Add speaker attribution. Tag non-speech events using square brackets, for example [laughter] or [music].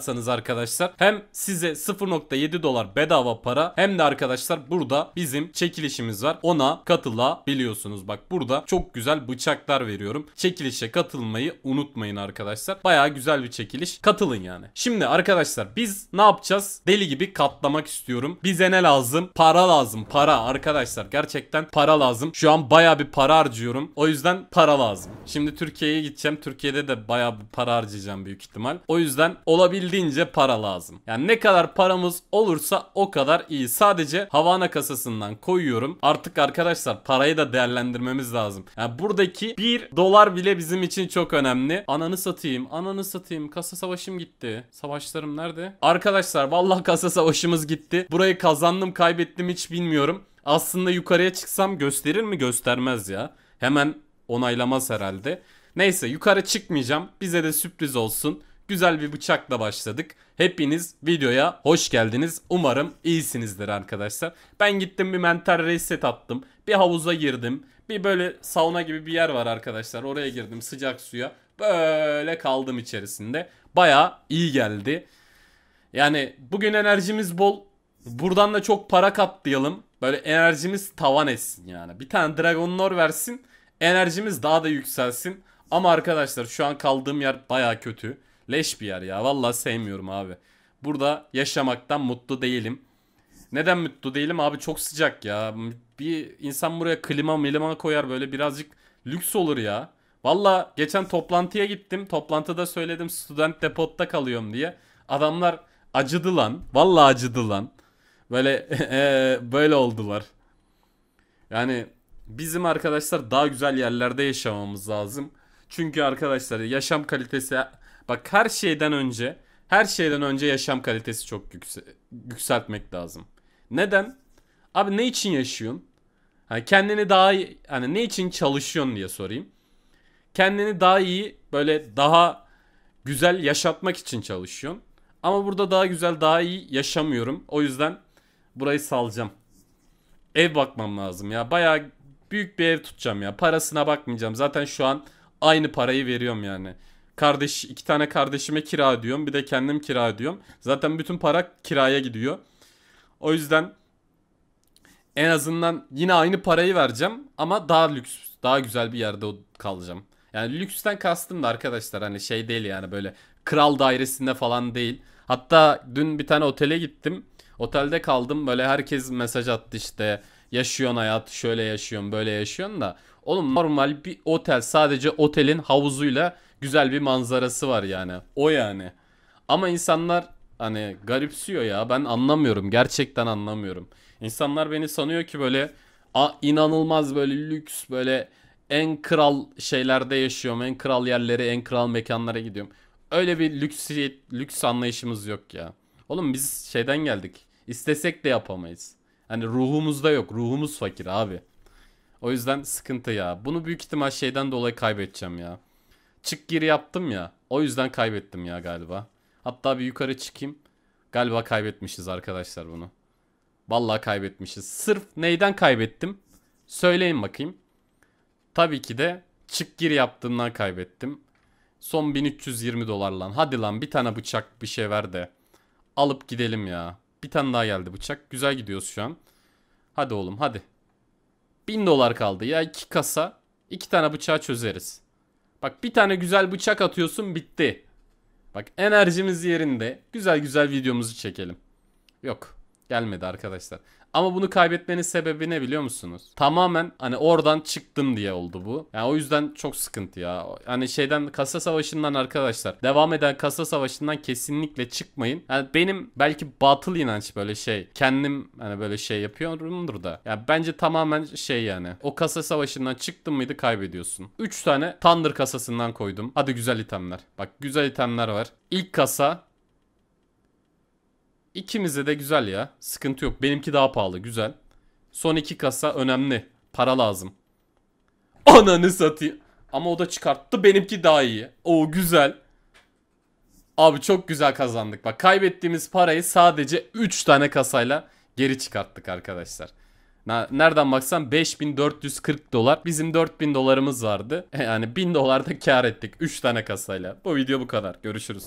Speaker 1: atarsanız arkadaşlar hem size 0.7 dolar bedava para hem de arkadaşlar burada bizim çekilişimiz var. Ona katılabiliyorsunuz. Bak burada çok güzel bıçaklar veriyorum. Çekilişe katılmayı unutmayın arkadaşlar. Baya güzel bir çekiliş. Katılın yani. Şimdi arkadaşlar biz ne yapacağız? Deli gibi katlamak istiyorum. Bize ne lazım? Para lazım. Para arkadaşlar. Gerçekten para lazım. Şu an baya bir para harcıyorum. O yüzden para lazım. Şimdi Türkiye'ye gideceğim. Türkiye'de de baya bir para harcayacağım büyük ihtimal. O yüzden olabildiğince olabildiğince para lazım. Yani ne kadar paramız olursa o kadar iyi. Sadece Havana kasasından koyuyorum. Artık arkadaşlar parayı da değerlendirmemiz lazım. Yani buradaki 1 dolar bile bizim için çok önemli. Ananı satayım, ananı satayım. Kasa savaşım gitti. Savaşlarım nerede? Arkadaşlar vallahi kasa savaşımız gitti. Burayı kazandım, kaybettim hiç bilmiyorum. Aslında yukarıya çıksam gösterir mi? Göstermez ya. Hemen onaylamaz herhalde. Neyse yukarı çıkmayacağım. Bize de sürpriz olsun güzel bir bıçakla başladık. Hepiniz videoya hoş geldiniz. Umarım iyisinizdir arkadaşlar. Ben gittim bir mental reset attım. Bir havuza girdim. Bir böyle sauna gibi bir yer var arkadaşlar. Oraya girdim sıcak suya. Böyle kaldım içerisinde. Baya iyi geldi. Yani bugün enerjimiz bol. Buradan da çok para katlayalım. Böyle enerjimiz tavan etsin yani. Bir tane Dragon Lore versin. Enerjimiz daha da yükselsin. Ama arkadaşlar şu an kaldığım yer baya kötü. Leş bir yer ya. Vallahi sevmiyorum abi. Burada yaşamaktan mutlu değilim. Neden mutlu değilim abi? Çok sıcak ya. Bir insan buraya klima milima koyar böyle birazcık lüks olur ya. Valla geçen toplantıya gittim. Toplantıda söyledim student depotta kalıyorum diye. Adamlar acıdı lan. Valla acıdı lan. Böyle [laughs] e, böyle oldular. Yani bizim arkadaşlar daha güzel yerlerde yaşamamız lazım. Çünkü arkadaşlar yaşam kalitesi Bak her şeyden önce, her şeyden önce yaşam kalitesi çok yükse yükseltmek lazım. Neden? Abi ne için yaşıyorsun? Hani kendini daha iyi, hani ne için çalışıyorsun diye sorayım. Kendini daha iyi, böyle daha güzel yaşatmak için çalışıyorsun. Ama burada daha güzel, daha iyi yaşamıyorum. O yüzden burayı salacağım. Ev bakmam lazım ya. Bayağı büyük bir ev tutacağım ya. Parasına bakmayacağım. Zaten şu an aynı parayı veriyorum yani kardeş iki tane kardeşime kira ödüyorum. Bir de kendim kira ödüyorum. Zaten bütün para kiraya gidiyor. O yüzden en azından yine aynı parayı vereceğim ama daha lüks, daha güzel bir yerde kalacağım. Yani lüksten kastım da arkadaşlar hani şey değil yani böyle kral dairesinde falan değil. Hatta dün bir tane otele gittim. Otelde kaldım böyle herkes mesaj attı işte yaşıyorsun hayat şöyle yaşıyorsun böyle yaşıyorsun da. Oğlum normal bir otel sadece otelin havuzuyla güzel bir manzarası var yani. O yani. Ama insanlar hani garipsiyor ya. Ben anlamıyorum. Gerçekten anlamıyorum. İnsanlar beni sanıyor ki böyle a, inanılmaz böyle lüks böyle en kral şeylerde yaşıyorum. En kral yerlere, en kral mekanlara gidiyorum. Öyle bir lüks lüks anlayışımız yok ya. Oğlum biz şeyden geldik. İstesek de yapamayız. Hani ruhumuzda yok. Ruhumuz fakir abi. O yüzden sıkıntı ya. Bunu büyük ihtimal şeyden dolayı kaybedeceğim ya çık geri yaptım ya. O yüzden kaybettim ya galiba. Hatta bir yukarı çıkayım. Galiba kaybetmişiz arkadaşlar bunu. Vallahi kaybetmişiz. Sırf neyden kaybettim? Söyleyin bakayım. Tabii ki de çık gir yaptığımdan kaybettim. Son 1320 dolar lan. Hadi lan bir tane bıçak bir şey ver de. Alıp gidelim ya. Bir tane daha geldi bıçak. Güzel gidiyoruz şu an. Hadi oğlum hadi. 1000 dolar kaldı ya. iki kasa. iki tane bıçağı çözeriz. Bak bir tane güzel bıçak atıyorsun bitti. Bak enerjimiz yerinde. Güzel güzel videomuzu çekelim. Yok gelmedi arkadaşlar. Ama bunu kaybetmenin sebebi ne biliyor musunuz? Tamamen hani oradan çıktım diye oldu bu. Yani o yüzden çok sıkıntı ya. Hani şeyden kasa savaşından arkadaşlar devam eden kasa savaşından kesinlikle çıkmayın. Yani benim belki batıl inanç böyle şey. Kendim hani böyle şey yapıyorumdur da. Ya yani bence tamamen şey yani. O kasa savaşından çıktın mıydı kaybediyorsun. 3 tane Thunder kasasından koydum. Hadi güzel itemler. Bak güzel itemler var. İlk kasa İkimize de güzel ya. Sıkıntı yok. Benimki daha pahalı. Güzel. Son iki kasa önemli. Para lazım. Ananı satayım. Ama o da çıkarttı. Benimki daha iyi. O güzel. Abi çok güzel kazandık. Bak kaybettiğimiz parayı sadece 3 tane kasayla geri çıkarttık arkadaşlar. Nereden baksan 5440 dolar. Bizim 4000 dolarımız vardı. [laughs] Yani 1000 dolar da kar ettik 3 tane kasayla. Bu video bu kadar. Görüşürüz.